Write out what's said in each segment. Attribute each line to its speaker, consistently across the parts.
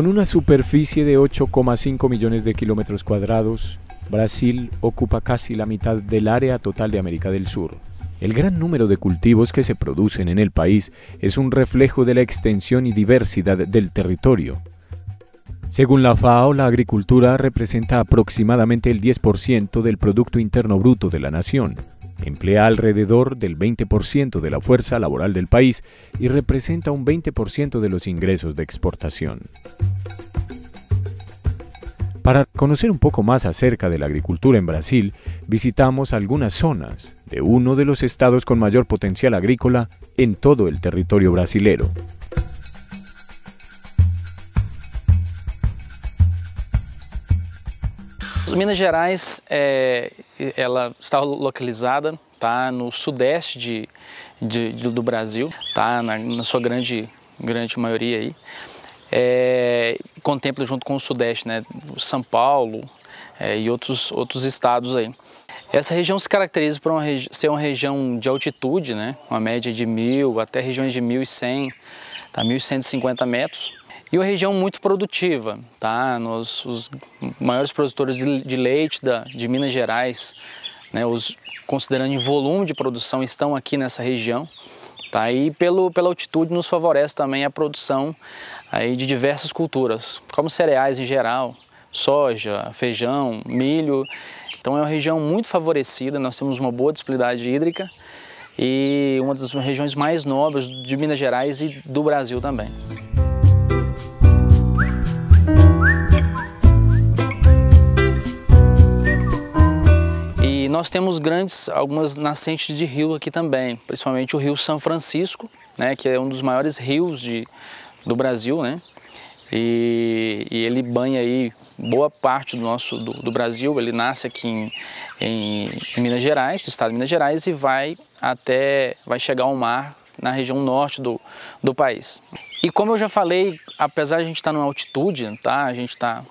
Speaker 1: Con una superficie de 8,5 millones de kilómetros cuadrados, Brasil ocupa casi la mitad del área total de América del Sur. El gran número de cultivos que se producen en el país es un reflejo de la extensión y diversidad del territorio. Según la FAO, la agricultura representa aproximadamente el 10% del Producto Interno Bruto de la nación emplea alrededor del 20% de la fuerza laboral del país y representa un 20% de los ingresos de exportación. Para conocer un poco más acerca de la agricultura en Brasil, visitamos algunas zonas de uno de los estados con mayor potencial agrícola en todo el territorio brasilero.
Speaker 2: Minas Gerais, é, ela está localizada tá, no sudeste de, de, de do Brasil, tá, na, na, sua grande, grande maioria aí. É, contempla junto com o sudeste, né, São Paulo é, e outros, outros estados aí. Essa região se caracteriza por uma ser uma região de altitude, né, uma média de mil até regiões de 1.100, tá, 1.150 metros. E uma região muito produtiva, tá? Nos, os maiores produtores de, de leite da, de Minas Gerais, né, os, considerando em volume de produção, estão aqui nessa região. Tá? E pelo, pela altitude nos favorece também a produção aí, de diversas culturas, como cereais em geral, soja, feijão, milho. Então é uma região muito favorecida, nós temos uma boa disponibilidade hídrica e uma das regiões mais nobres de Minas Gerais e do Brasil também. nós temos grandes, algumas nascentes de rio aqui também, principalmente o rio São Francisco, né, que é um dos maiores rios de, do Brasil, né? E, e ele banha aí boa parte do nosso do, do Brasil. Ele nasce aqui em, em, em, Minas Gerais, no estado de Minas Gerais, e vai até vai chegar ao mar na região norte do, do país. E como eu já falei, apesar de a gente estar tá numa altitude, tá? A gente está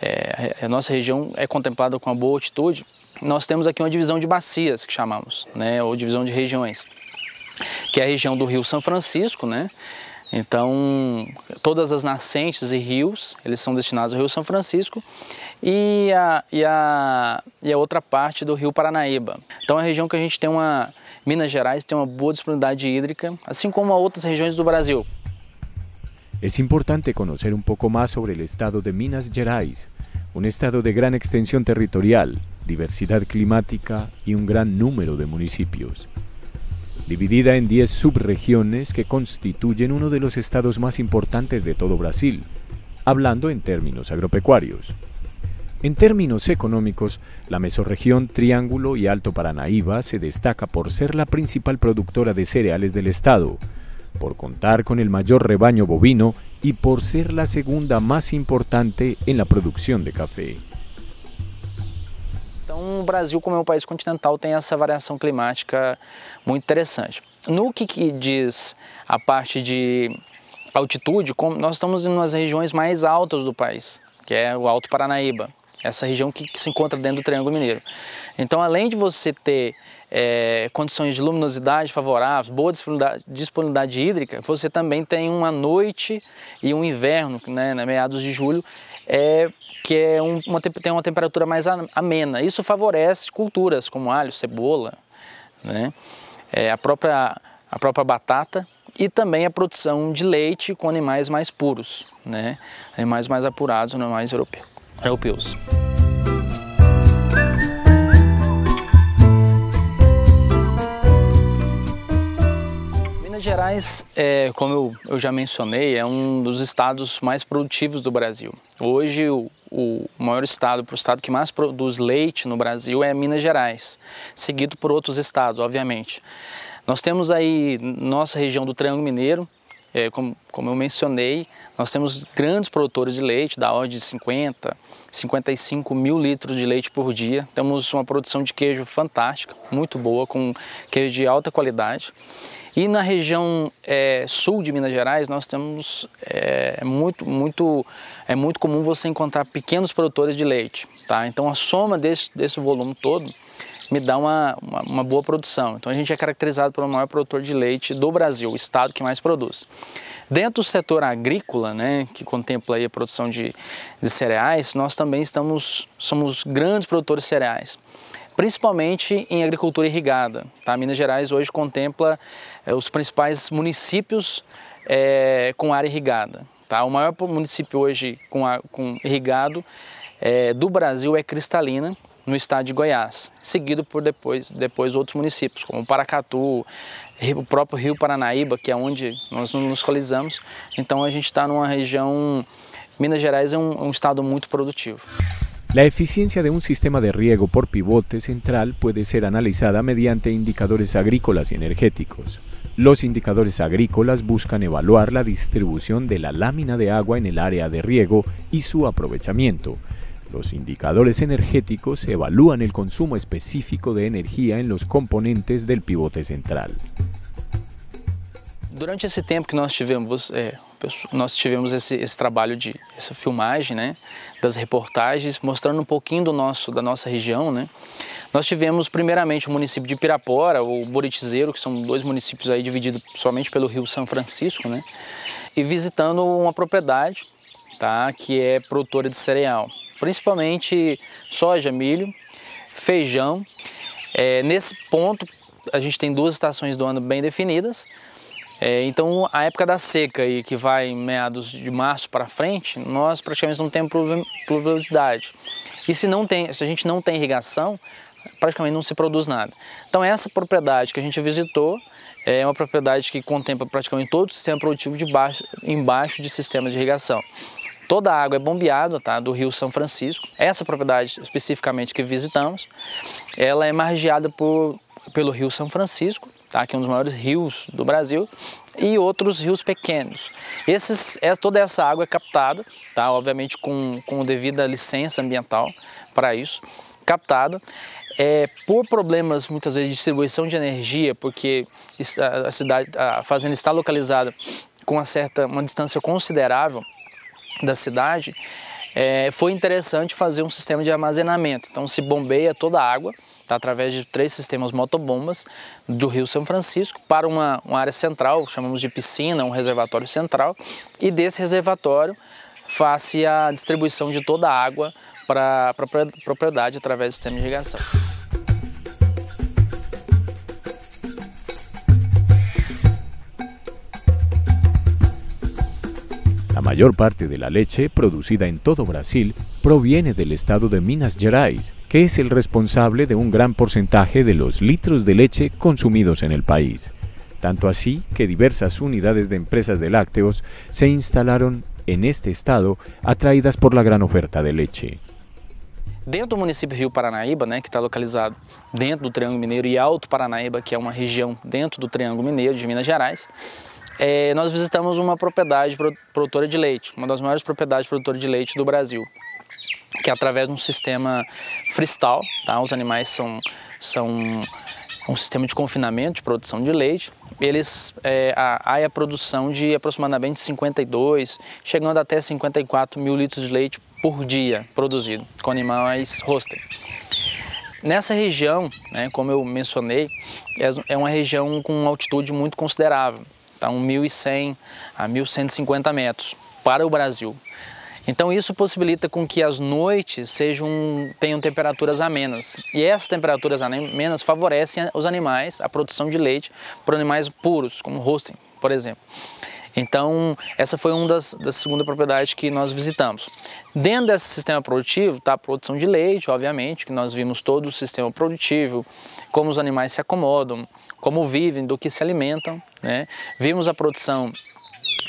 Speaker 2: é, a nossa região é contemplada com uma boa altitude nós temos aqui uma divisão de bacias, que chamamos, né, ou divisão de regiões, que é a região do Rio São Francisco, né? Então, todas as nascentes e rios, eles são destinados ao Rio São Francisco e a, e a, e a outra parte do Rio Paranaíba. Então, é a região que a gente tem uma... Minas Gerais tem uma boa disponibilidade hídrica, assim como outras regiões do Brasil.
Speaker 1: É importante conhecer um pouco mais sobre o estado de Minas Gerais, um estado de grande extensão territorial diversidad climática y un gran número de municipios. Dividida en 10 subregiones que constituyen uno de los estados más importantes de todo Brasil, hablando en términos agropecuarios. En términos económicos, la mesorregión Triángulo y Alto Paranaíba se destaca por ser la principal productora de cereales del estado, por contar con el mayor rebaño bovino y por ser la segunda más importante en la producción de café.
Speaker 2: Então, o Brasil, como é um país continental, tem essa variação climática muito interessante. No que, que diz a parte de altitude, nós estamos em umas regiões mais altas do país, que é o Alto Paranaíba, essa região que, se encontra dentro do Triângulo Mineiro. Então, além de você ter é, condições de luminosidade favoráveis, boa disponibilidade, disponibilidade, hídrica, você também tem uma noite e um inverno, né, na meados de julho, é, que é um, uma, tem uma temperatura mais amena. Isso favorece culturas como alho, cebola, né? É, a, própria, a própria batata e também a produção de leite com animais mais puros, né? animais mais apurados, animais é europeu, europeus. Minas Gerais, é, como eu, eu, já mencionei, é um dos estados mais produtivos do Brasil. Hoje, o, o maior estado, o estado que mais produz leite no Brasil é Minas Gerais, seguido por outros estados, obviamente. Nós temos aí nossa região do Triângulo Mineiro, é, como, como eu mencionei, nós temos grandes produtores de leite, da ordem de 50, 55 mil litros de leite por dia. Temos uma produção de queijo fantástica, muito boa, com queijo de alta qualidade. E na região é, sul de Minas Gerais, nós temos é, muito, muito, é muito comum você encontrar pequenos produtores de leite. Tá? Então a soma desse, desse volume todo me dá uma, uma, uma boa produção. Então a gente é caracterizado pelo maior produtor de leite do Brasil, o estado que mais produz. Dentro do setor agrícola, né, que contempla aí a produção de, de cereais, nós também estamos, somos grandes produtores de cereais principalmente em agricultura irrigada. Tá? Minas Gerais hoje contempla é, os principais municípios é, com área irrigada. Tá? O maior município hoje com, com irrigado é, do Brasil é Cristalina, no estado de Goiás, seguido por depois, depois outros municípios, como Paracatu, o próprio Rio Paranaíba, que é onde nós nos colizamos. Então a gente está numa região. Minas Gerais é um, um estado muito produtivo.
Speaker 1: La eficiencia de un sistema de riego por pivote central puede ser analizada mediante indicadores agrícolas y energéticos. Los indicadores agrícolas buscan evaluar la distribución de la lámina de agua en el área de riego y su aprovechamiento. Los indicadores energéticos evalúan el consumo específico de energía en los componentes del pivote central.
Speaker 2: Durante ese tiempo que tuvimos eh, pessoa, nós tivemos esse, esse, trabalho de essa filmagem, né, das reportagens, mostrando um pouquinho do nosso, da nossa região, né. Nós tivemos primeiramente o município de Pirapora, o Buritizeiro, que são dois municípios aí divididos somente pelo Rio São Francisco, né, e visitando uma propriedade, tá, que é produtora de cereal, principalmente soja, milho, feijão. É, nesse ponto a gente tem duas estações do ano bem definidas, é, então, a época da seca, aí, que vai em meados de março para frente, nós praticamente não temos pluviosidade. E se, não tem, se a gente não tem irrigação, praticamente não se produz nada. Então, essa propriedade que a gente visitou é uma propriedade que contempla praticamente todo o sistema produtivo de baixo, embaixo de sistemas de irrigação. Toda a água é bombeada tá, do rio São Francisco. Essa propriedade especificamente que visitamos, ela é margeada por, pelo rio São Francisco tá? que é um dos maiores rios do Brasil, e outros rios pequenos. Esses, é, toda essa água é captada, tá? obviamente com, com devida licença ambiental para isso, captada. É, por problemas muitas vezes de distribuição de energia, porque a cidade, a fazenda está localizada com uma certa uma distância considerável da cidade, é, foi interessante fazer um sistema de armazenamento. Então se bombeia toda a água, Tá através de três sistemas motobombas do Rio São Francisco para uma, uma área central, chamamos de piscina, um reservatório central, e desse reservatório faz-se a distribuição de toda a água para a propriedade através do sistema de irrigação.
Speaker 1: La mayor parte de la leche producida en todo Brasil proviene del estado de Minas Gerais, que es el responsable de un gran porcentaje de los litros de leche consumidos en el país. Tanto así que diversas unidades de empresas de lácteos se instalaron en este estado atraídas por la gran oferta de leche.
Speaker 2: dentro del municipio Rio Paranaíba, que está localizado dentro del Triângulo Mineiro, y e Alto Paranaíba, que es una región dentro del Triângulo Mineiro de Minas Gerais, é, nós visitamos uma propriedade produtora de leite, uma das maiores propriedades produtoras de leite do Brasil, que é através de um sistema freestyle, tá? os animais são, são um sistema de confinamento de produção de leite, eles é, há a, a produção de aproximadamente 52, chegando até 54 mil litros de leite por dia produzido com animais roster. Nessa região, né, como eu mencionei, é, é uma região com altitude muito considerável. Tá então 1.100 a 1.150 metros para o Brasil. Então isso possibilita com que as noites sejam tenham temperaturas amenas. E essas temperaturas amenas favorecem os animais, a produção de leite para animais puros, como Holstein, por exemplo. Então, essa foi uma das, das segunda propriedade que nós visitamos. Dentro desse sistema produtivo está a produção de leite, obviamente, que nós vimos todo o sistema produtivo, como os animais se acomodam, como vivem, do que se alimentam. Né? Vimos a produção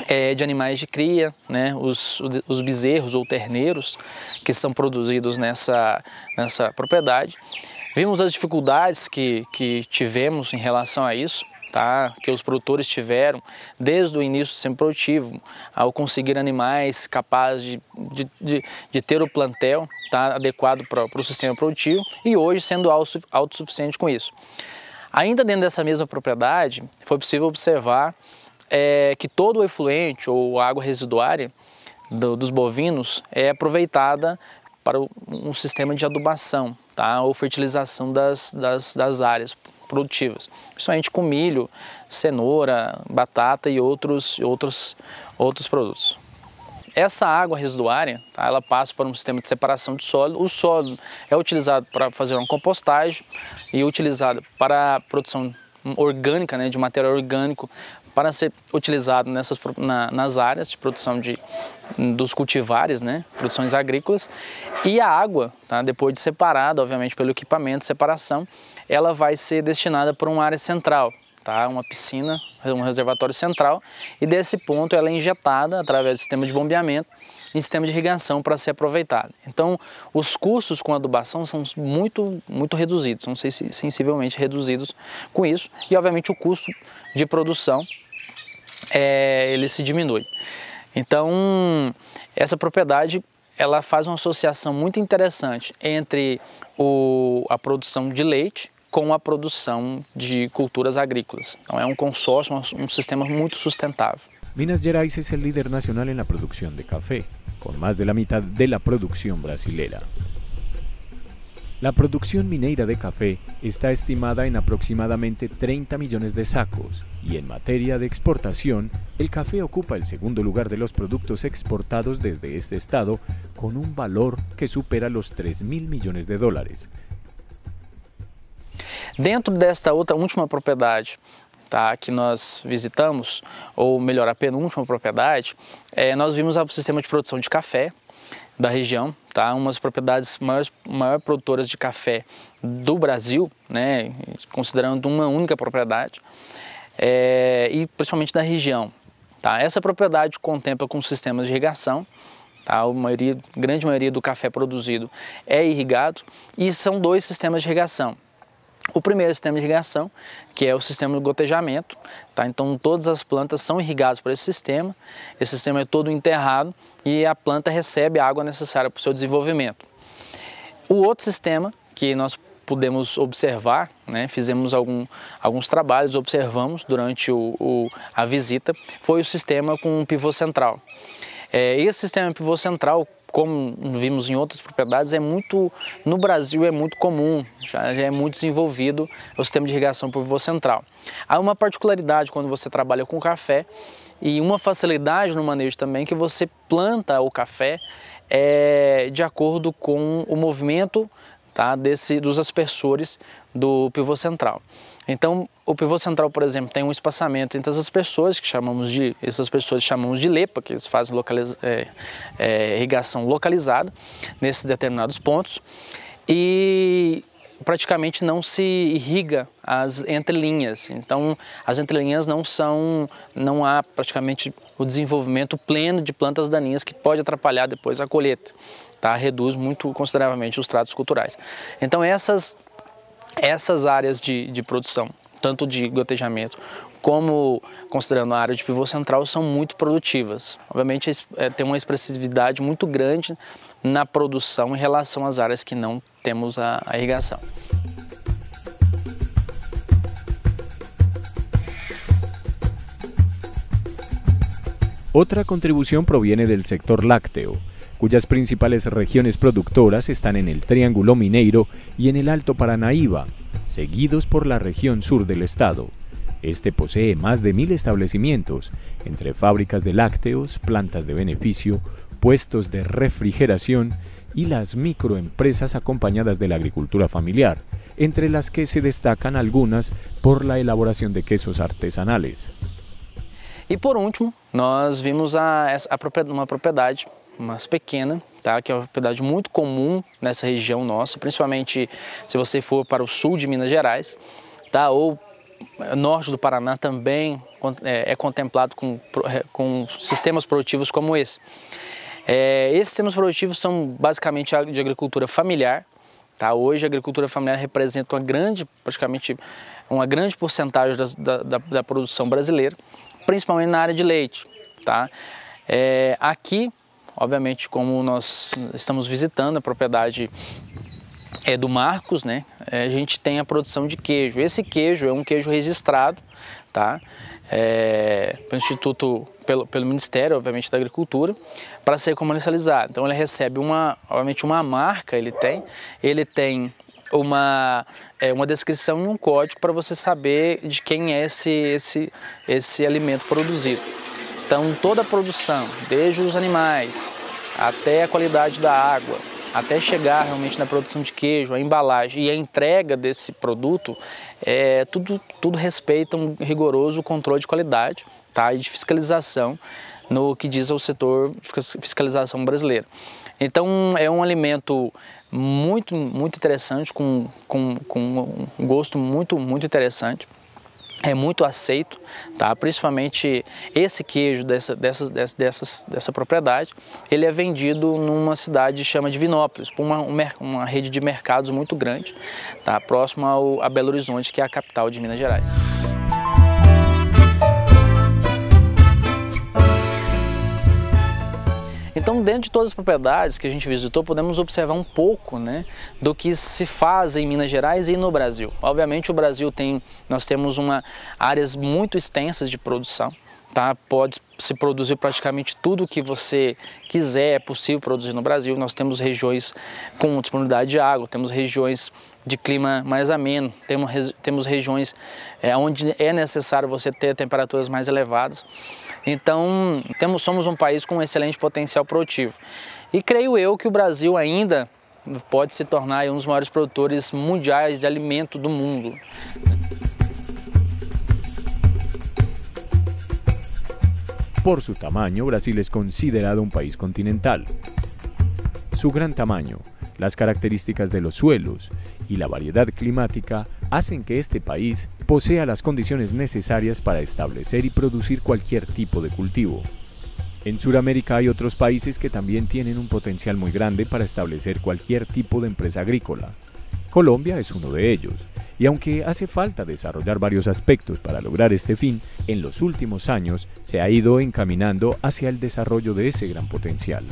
Speaker 2: é, de animais de cria, né? os, os bezerros ou terneiros que são produzidos nessa, nessa propriedade. Vimos as dificuldades que, que tivemos em relação a isso, tá? que os produtores tiveram desde o início do sempre produtivo, ao conseguir animais capazes de, de, de, de ter o plantel adequado para o sistema produtivo e hoje sendo autossuficiente com isso. Ainda dentro dessa mesma propriedade, foi possível observar é, que todo o efluente ou água residuária do, dos bovinos é aproveitada para um sistema de adubação tá? ou fertilização das, das, das áreas produtivas, principalmente com milho, cenoura, batata e outros, outros, outros produtos. Essa água residuária, tá, ela passa por um sistema de separação de solo. O solo é utilizado para fazer uma compostagem e utilizado para a produção orgânica, né, de material orgânico, para ser utilizado nessas, na, nas áreas de produção de, dos cultivares, né, produções agrícolas. E a água, tá, depois de separada, obviamente, pelo equipamento, de separação, ela vai ser destinada para uma área central, tá? uma piscina, um reservatório central, e desse ponto ela é injetada através do sistema de bombeamento em sistema de irrigação para ser aproveitado. Então, os custos com adubação são muito, muito reduzidos, são sensivelmente reduzidos com isso, e obviamente o custo de produção é, ele se diminui. Então, essa propriedade ela faz uma associação muito interessante entre o, a produção de leite con la producción de culturas agrícolas. Es un um consorcio, un um, um sistema
Speaker 1: muy sustentable Minas Gerais es el líder nacional en la producción de café, con más de la mitad de la producción brasilera. La producción mineira de café está estimada en aproximadamente 30 millones de sacos y en materia de exportación, el café ocupa el segundo lugar de los productos exportados desde este estado con un valor que supera los 3 mil millones de dólares,
Speaker 2: Dentro desta outra última propriedade, Tá, que nós visitamos, ou melhor, a penúltima propriedade, é, nós vimos o sistema de produção de café da região, tá? uma das propriedades maiores, maior produtoras de café do Brasil, né? considerando uma única propriedade, é, e principalmente da região. Tá? Essa propriedade contempla com sistemas de irrigação, Tá? A maioria, grande maioria do café produzido é irrigado e são dois sistemas de irrigação. O primeiro sistema de irrigação, que é o sistema de gotejamento. Tá? Então todas as plantas são irrigadas por esse sistema. Esse sistema é todo enterrado e a planta recebe a água necessária para o seu desenvolvimento. O outro sistema que nós pudemos observar, né, fizemos algum, alguns trabalhos, observamos durante o, o, a visita, foi o sistema com pivô central. É, esse sistema pivô central, como vimos em outras propriedades, é muito no Brasil é muito comum, já, já é muito desenvolvido o sistema de irrigação por voo central. Há uma particularidade quando você trabalha com café e uma facilidade no manejo também que você planta o café é, de acordo com o movimento tá, desse, dos aspersores do pivô central. Então, o pivô central, por exemplo, tem um espaçamento entre essas pessoas que chamamos de essas pessoas chamamos de lepa, que eles fazem localiza, é, é, irrigação localizada nesses determinados pontos e praticamente não se irriga as entrelinhas. Então, as entrelinhas não são, não há praticamente o desenvolvimento pleno de plantas daninhas que pode atrapalhar depois a colheita. Tá? Reduz muito consideravelmente os tratos culturais. Então, essas essas áreas de, de produção tanto de gotejamento como considerando a área de pivô central, são muito produtivas. Obviamente é, eh, tem uma expressividade muito grande na produção em relação às áreas que não temos a, a irrigação.
Speaker 1: Otra contribución proviene del sector lácteo, cuyas principales regiones productoras están en el Triángulo Mineiro y en el Alto Paranaíba, seguidos por la región sur del estado. Este posee más de mil establecimientos, entre fábricas de lácteos, plantas de beneficio, puestos de refrigeración y las microempresas acompañadas de la agricultura familiar, entre las que se destacan algunas por la elaboración de quesos artesanales.
Speaker 2: Y por último, nos vimos a, propiedad mas pequena, tá? que é uma propriedade muito comum nessa região nossa, principalmente se você for para o sul de Minas Gerais, tá? ou eh, norte do Paraná também eh, é, contemplado com, eh, com sistemas produtivos como esse. É, esses sistemas produtivos são basicamente de agricultura familiar. Tá? Hoje a agricultura familiar representa uma grande, praticamente uma grande porcentagem da, da, da produção brasileira, principalmente na área de leite. Tá? É, aqui Obviamente, como nós estamos visitando a propriedade é do Marcos, né? É, a gente tem a produção de queijo. Esse queijo é um queijo registrado, tá? É, pelo Instituto, pelo, pelo Ministério, obviamente, da Agricultura, para ser comercializado. Então ele recebe uma, obviamente, uma marca, ele tem, ele tem uma, é, uma descrição e um código para você saber de quem é esse, esse, esse alimento produzido. Então, toda a produção, desde os animais até a qualidade da água, até chegar realmente na produção de queijo, a embalagem e a entrega desse produto, é, tudo, tudo respeita um rigoroso controle de qualidade tá, e de fiscalização no que diz ao setor fiscalização brasileiro. Então é um alimento muito, muito interessante, com, com, com um gosto muito, muito interessante é muito aceito, tá? principalmente esse queijo dessa, dessa, dessa, dessa, dessa propriedade, ele é vendido numa cidade que chama Vinópolis, por uma, uma rede de mercados muito grande, tá? próximo ao, a Belo Horizonte, que é a capital de Minas Gerais. Então, dentro de todas as propriedades que a gente visitou, podemos observar um pouco né, do que se faz em Minas Gerais e no Brasil. Obviamente, o Brasil tem, nós temos uma, áreas muito extensas de produção, tá? Pode se produzir praticamente tudo o que você quiser, é possível produzir no Brasil. Nós temos regiões com disponibilidade de água, temos regiões de clima mais ameno, temos, temos regiões é, onde é necessário você ter temperaturas mais elevadas. Então, temos, somos um país com um excelente potencial produtivo. E creio eu que o Brasil ainda pode se tornar um dos maiores produtores mundiais de alimento do mundo.
Speaker 1: Por su tamaño, Brasil es considerado un país continental. Su gran tamaño, las características de los suelos y la variedad climática hacen que este país posea las condiciones necesarias para establecer y producir cualquier tipo de cultivo. En Sudamérica hay otros países que también tienen un potencial muy grande para establecer cualquier tipo de empresa agrícola. Colombia es uno de ellos, y aunque hace falta desarrollar varios aspectos para lograr este fin, en los últimos años se ha ido encaminando hacia el desarrollo de ese gran potencial.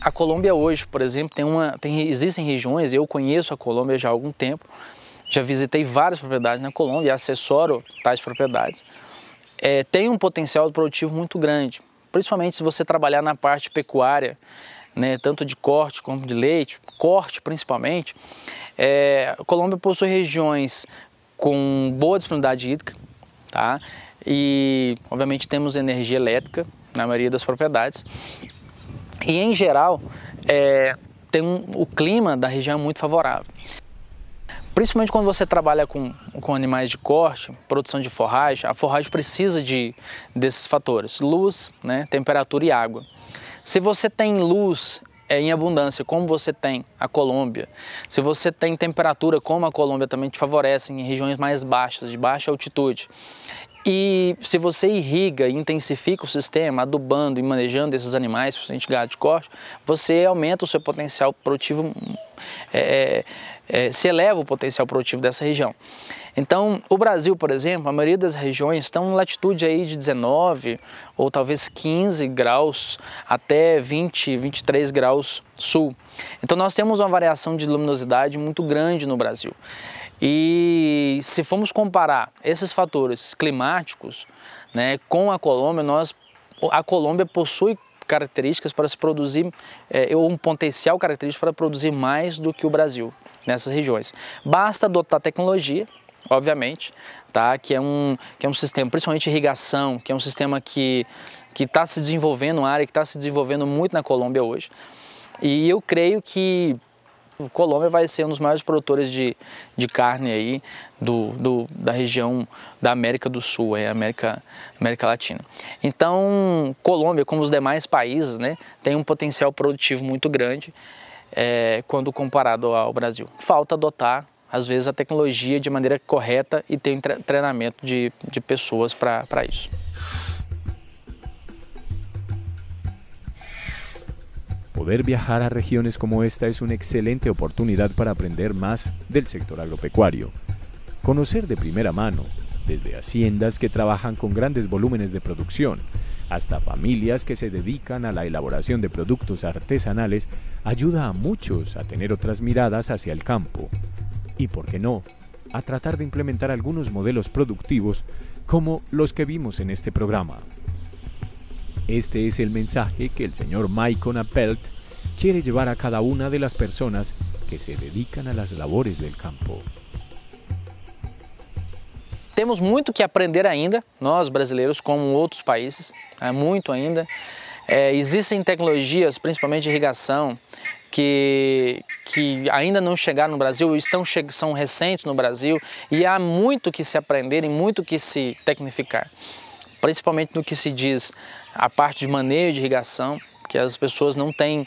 Speaker 2: A Colombia hoy, por ejemplo, existen regiones, yo conozco a Colombia ya algún tiempo. tempo, já visitei várias propriedades na né? Colômbia e é assessoro tais propriedades, é, tem um potencial produtivo muito grande, principalmente se você trabalhar na parte pecuária, né, tanto de corte como de leite, corte principalmente. É, a Colômbia possui regiões com boa disponibilidade hídrica, tá? e obviamente temos energia elétrica na maioria das propriedades. E em geral, é, tem um, o clima da região é muito favorável. Principalmente quando você trabalha com, com animais de corte, produção de forragem, a forragem precisa de, desses fatores, luz, né, temperatura e água. Se você tem luz é, em abundância, como você tem a Colômbia, se você tem temperatura, como a Colômbia também te favorece em regiões mais baixas, de baixa altitude, e se você irriga e intensifica o sistema, adubando e manejando esses animais, principalmente gado de corte, você aumenta o seu potencial produtivo é, é é, se eleva o potencial produtivo dessa região. Então, o Brasil, por exemplo, a maioria das regiões estão em latitude aí de 19 ou talvez 15 graus até 20, 23 graus sul. Então, nós temos uma variação de luminosidade muito grande no Brasil. E se formos comparar esses fatores climáticos né, com a Colômbia, nós, a Colômbia possui características para se produzir, é, um potencial característico para produzir mais do que o Brasil nessas regiões. Basta adotar tecnologia, obviamente, tá? que, é um, que é um sistema, principalmente irrigação, que é um sistema que está se desenvolvendo, uma área que está se desenvolvendo muito na Colômbia hoje. E eu creio que Colômbia vai ser um dos maiores produtores de, de carne aí do, do, da região da América do Sul, é América, América Latina. Então, Colômbia, como os demais países, né, tem um potencial produtivo muito grande Cuando quando comparado ao Brasil. Falta dotar, às vezes, a tecnologia de manera correta y e ter entrenamiento um de, de pessoas para isso.
Speaker 1: Poder viajar a regiones como esta es una excelente oportunidad para aprender más del sector agropecuario. Conocer de primera mano, desde haciendas que trabajan con grandes volúmenes de producción, hasta familias que se dedican a la elaboración de productos artesanales, ayuda a muchos a tener otras miradas hacia el campo. Y por qué no, a tratar de implementar algunos modelos productivos como los que vimos en este programa. Este es el mensaje que el señor Maicon Appelt quiere llevar a cada una de las personas que se dedican a las labores del campo.
Speaker 2: Temos muito que aprender ainda, nós brasileiros, como outros países, é muito ainda. É, existem tecnologias, principalmente de irrigação, que, que ainda não chegaram no Brasil, estão, são recentes no Brasil, e há muito que se aprender e muito que se tecnificar, principalmente no que se diz a parte de manejo de irrigação, que as pessoas não têm,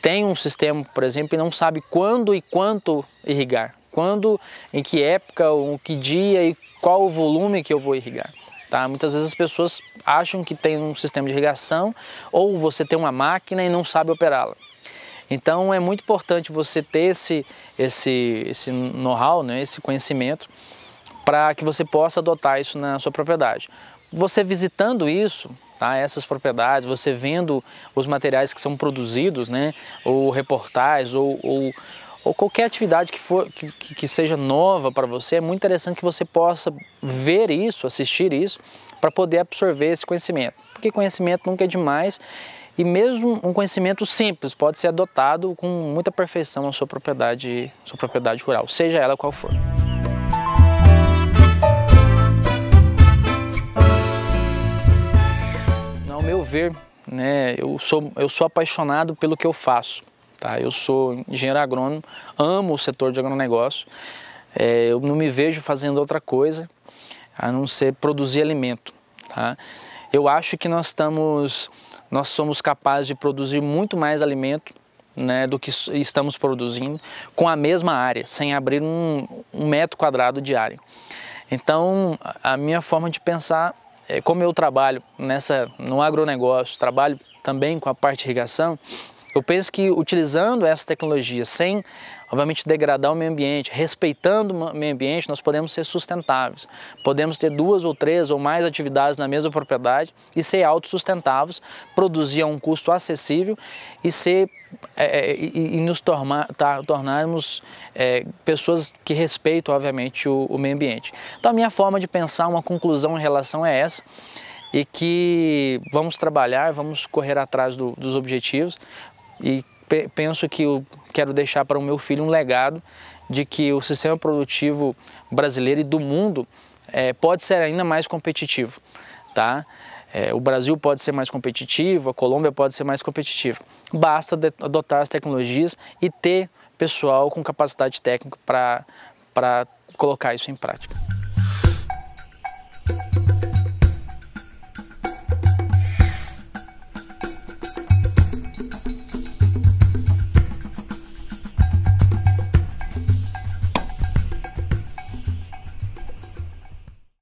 Speaker 2: têm um sistema, por exemplo, e não sabe quando e quanto irrigar quando, em que época, o que dia e qual o volume que eu vou irrigar. Tá? Muitas vezes as pessoas acham que tem um sistema de irrigação ou você tem uma máquina e não sabe operá-la. Então é muito importante você ter esse, esse, esse know-how, né? esse conhecimento, para que você possa adotar isso na sua propriedade. Você visitando isso, tá? essas propriedades, você vendo os materiais que são produzidos, né? ou reportais, ou, ou ou qualquer atividade que, for, que, que seja nova para você, é muito interessante que você possa ver isso, assistir isso, para poder absorver esse conhecimento. Porque conhecimento nunca é demais e mesmo um conhecimento simples pode ser adotado com muita perfeição a sua propriedade, sua propriedade rural, seja ela qual for. Ao meu ver, né, eu, sou, eu sou apaixonado pelo que eu faço. Tá? Eu sou engenheiro agrônomo, amo o setor de agronegócio, é, eu não me vejo fazendo outra coisa a não ser produzir alimento. Tá? Eu acho que nós estamos, nós somos capazes de produzir muito mais alimento né, do que estamos produzindo com a mesma área, sem abrir um, um metro quadrado de área. Então, a minha forma de pensar, é, como eu trabalho nessa, no agronegócio, trabalho também com a parte de irrigação, eu penso que utilizando essa tecnologia sem, obviamente, degradar o meio ambiente, respeitando o meio ambiente, nós podemos ser sustentáveis. Podemos ter duas ou três ou mais atividades na mesma propriedade e ser autossustentáveis, produzir a um custo acessível e ser é, é e, e, nos tornar, tá, tornarmos é, pessoas que respeitam, obviamente, o, o meio ambiente. Então, a minha forma de pensar, uma conclusão em relação é essa e que vamos trabalhar, vamos correr atrás do, dos objetivos, e pe penso que eu quero deixar para o meu filho um legado de que o sistema produtivo brasileiro e do mundo é, pode ser ainda mais competitivo, tá? É, o Brasil pode ser mais competitivo, a Colômbia pode ser mais competitiva. Basta adotar as tecnologias e ter pessoal com capacidade técnica para colocar isso em prática.